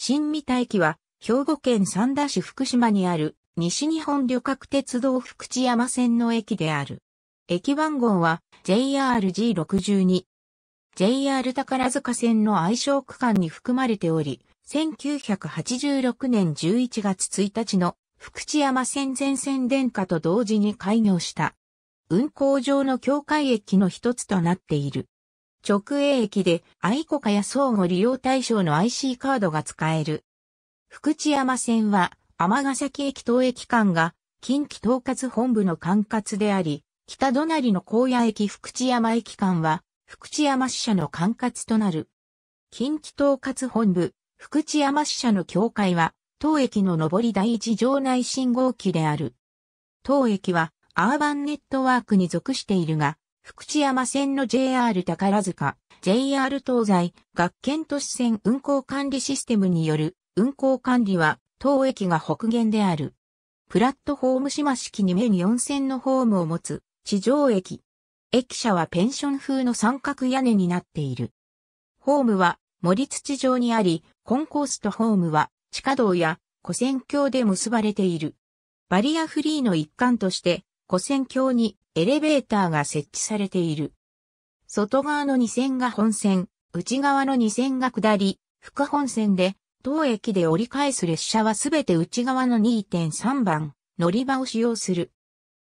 新三田駅は、兵庫県三田市福島にある、西日本旅客鉄道福知山線の駅である。駅番号は JRG62。JR 宝塚線の愛称区間に含まれており、1986年11月1日の福知山線全線電化と同時に開業した。運行上の境界駅の一つとなっている。直営駅で、愛子家や相互利用対象の IC カードが使える。福知山線は、ヶ崎駅東駅間が、近畿統括本部の管轄であり、北隣の高野駅福知山駅間は、福知山支社の管轄となる。近畿統括本部、福知山支社の境界は、当駅の上り第一場内信号機である。当駅は、アーバンネットワークに属しているが、福知山線の JR 宝塚、JR 東西、学研都市線運行管理システムによる運行管理は、当駅が北限である。プラットホーム島式に面4線のホームを持つ地上駅。駅舎はペンション風の三角屋根になっている。ホームは森土上にあり、コンコースとホームは地下道や古線橋で結ばれている。バリアフリーの一環として跨線橋にエレベーターが設置されている。外側の2線が本線、内側の2線が下り、副本線で、当駅で折り返す列車はすべて内側の2.3番、乗り場を使用する。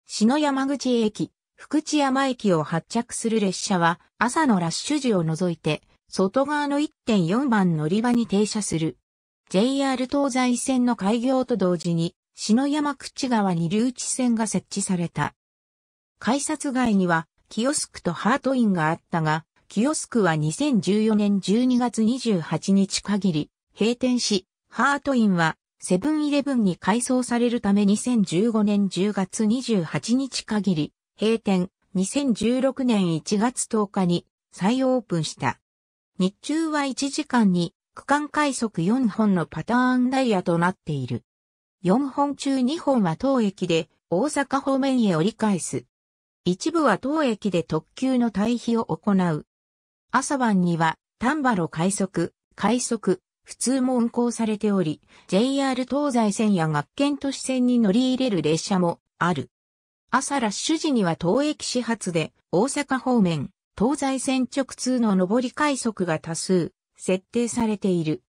篠山口駅、福知山駅を発着する列車は、朝のラッシュ時を除いて、外側の1.4番乗り場に停車する。JR 東西線の開業と同時に、篠山口川に留置線が設置された。改札外には、キオスクとハートインがあったが、キオスクは2014年12月28日限り閉店し、ハートインはセブンイレブンに改装されるため2015年10月28日限り閉店、2016年1月10日に再オープンした。日中は1時間に区間快速4本のパターンダイヤとなっている。4本中2本は当駅で大阪方面へ折り返す。一部は当駅で特急の退避を行う。朝晩には丹波路快速、快速、普通も運行されており、JR 東西線や学研都市線に乗り入れる列車もある。朝ラッシュ時には当駅始発で大阪方面、東西線直通の上り快速が多数設定されている。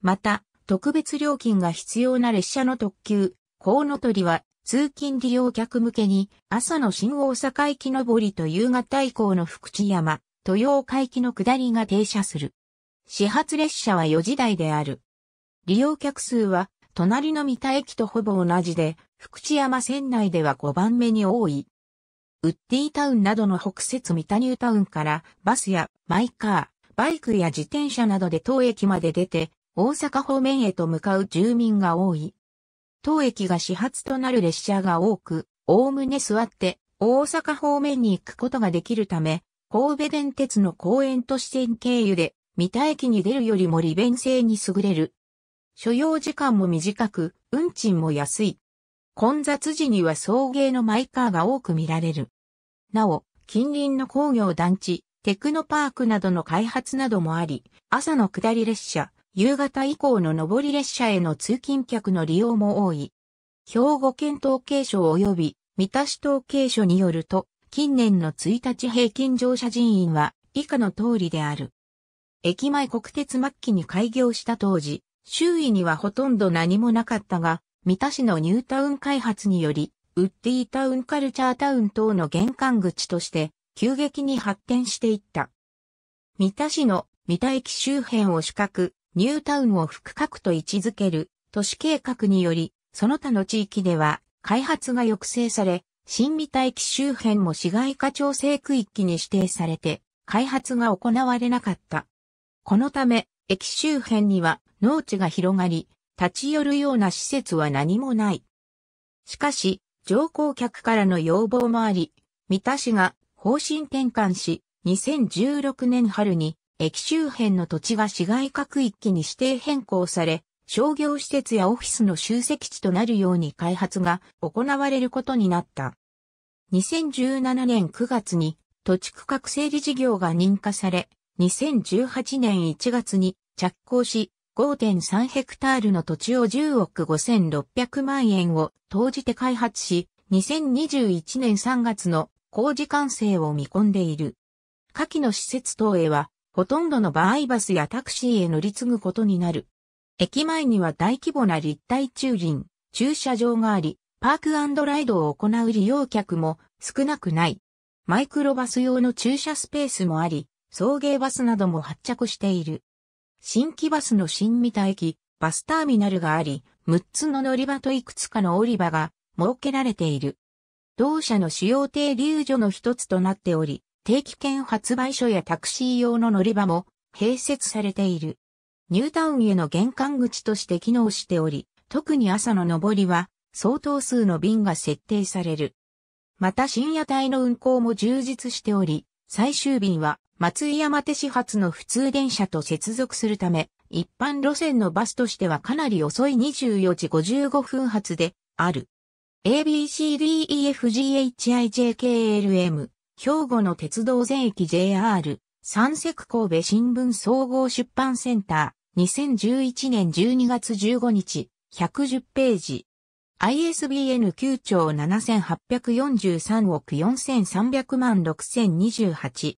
また、特別料金が必要な列車の特急、コウノトリは、通勤利用客向けに、朝の新大阪駅上りと夕方以降の福知山、豊岡きの下りが停車する。始発列車は4時台である。利用客数は、隣の三田駅とほぼ同じで、福知山線内では5番目に多い。ウッディタウンなどの北節三田ニュータウンからバスやマイカー、バイクや自転車などで当駅まで出て、大阪方面へと向かう住民が多い。当駅が始発となる列車が多く、おおむね座って大阪方面に行くことができるため、神戸電鉄の公園都市線経由で、三田駅に出るよりも利便性に優れる。所要時間も短く、運賃も安い。混雑時には送迎のマイカーが多く見られる。なお、近隣の工業団地、テクノパークなどの開発などもあり、朝の下り列車、夕方以降の上り列車への通勤客の利用も多い。兵庫県統計省及び三田市統計所によると、近年の1日平均乗車人員は以下の通りである。駅前国鉄末期に開業した当時、周囲にはほとんど何もなかったが、三田市のニュータウン開発により、ウッディタウンカルチャータウン等の玄関口として急激に発展していった。三田市の三田駅周辺を四角、ニュータウンを副核と位置づける都市計画により、その他の地域では開発が抑制され、新美田駅周辺も市街化調整区域に指定されて、開発が行われなかった。このため、駅周辺には農地が広がり、立ち寄るような施設は何もない。しかし、乗降客からの要望もあり、三田市が方針転換し、2016年春に駅周辺の土地が市街各域に指定変更され、商業施設やオフィスの集積地となるように開発が行われることになった。2017年9月に土地区画整理事業が認可され、2018年1月に着工し、5.3ヘクタールの土地を10億5600万円を投じて開発し、2021年3月の工事完成を見込んでいる。下記の施設等へはほとんどの場合バスやタクシーへ乗り継ぐことになる。駅前には大規模な立体駐輪、駐車場があり、パークライドを行う利用客も少なくない。マイクロバス用の駐車スペースもあり、送迎バスなども発着している。新規バスの新三田駅、バスターミナルがあり、6つの乗り場といくつかの降り場が設けられている。同社の主要停留所の一つとなっており、定期券発売所やタクシー用の乗り場も併設されている。ニュータウンへの玄関口として機能しており、特に朝の上りは相当数の便が設定される。また深夜帯の運行も充実しており、最終便は松井山手始発の普通電車と接続するため、一般路線のバスとしてはかなり遅い24時55分発である。ABCDEFGHIJKLM 兵庫の鉄道全域 JR、三石神戸新聞総合出版センター、2011年12月15日、110ページ。ISBN 9兆7843億4300万6028。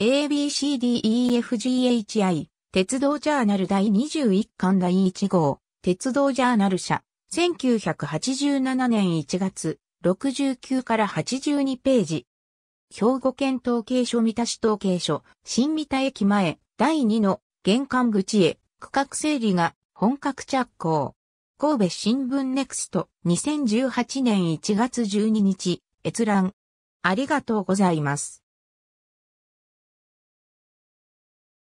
ABCDEFGHI、鉄道ジャーナル第21巻第1号、鉄道ジャーナル社、1987年1月、69から82ページ。兵庫県統計所三田市統計所、新三田駅前、第2の玄関口へ、区画整理が本格着工。神戸新聞ネクスト2018年1月12日、閲覧。ありがとうございます。